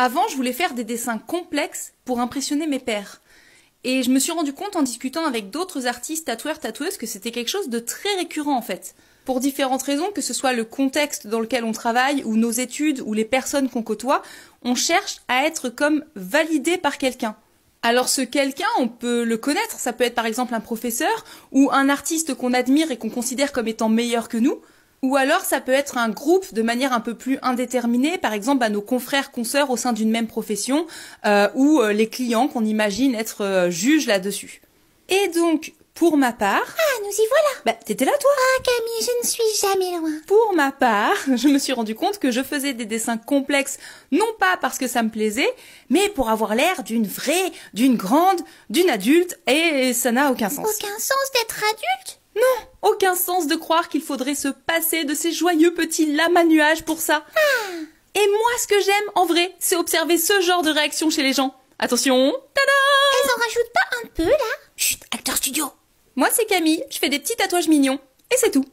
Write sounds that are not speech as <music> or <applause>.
Avant, je voulais faire des dessins complexes pour impressionner mes pères Et je me suis rendu compte en discutant avec d'autres artistes tatoueurs, tatoueuses que c'était quelque chose de très récurrent en fait. Pour différentes raisons, que ce soit le contexte dans lequel on travaille ou nos études ou les personnes qu'on côtoie, on cherche à être comme validé par quelqu'un. Alors ce quelqu'un, on peut le connaître, ça peut être par exemple un professeur ou un artiste qu'on admire et qu'on considère comme étant meilleur que nous, ou alors ça peut être un groupe de manière un peu plus indéterminée, par exemple à bah, nos confrères, consoeurs au sein d'une même profession, euh, ou euh, les clients qu'on imagine être euh, juges là-dessus. Et donc, pour ma part... Ah, nous y voilà Bah, t'étais là toi Ah, Camille, je ne suis jamais loin Pour ma part, <laughs> je me suis rendu compte que je faisais des dessins complexes, non pas parce que ça me plaisait, mais pour avoir l'air d'une vraie, d'une grande, d'une adulte, et ça n'a aucun sens. Aucun sens d'être adulte croire qu'il faudrait se passer de ces joyeux petits nuages pour ça. Et moi, ce que j'aime, en vrai, c'est observer ce genre de réaction chez les gens. Attention, tada Elles en rajoutent pas un peu, là Chut, acteur studio Moi, c'est Camille, je fais des petits tatouages mignons. Et c'est tout.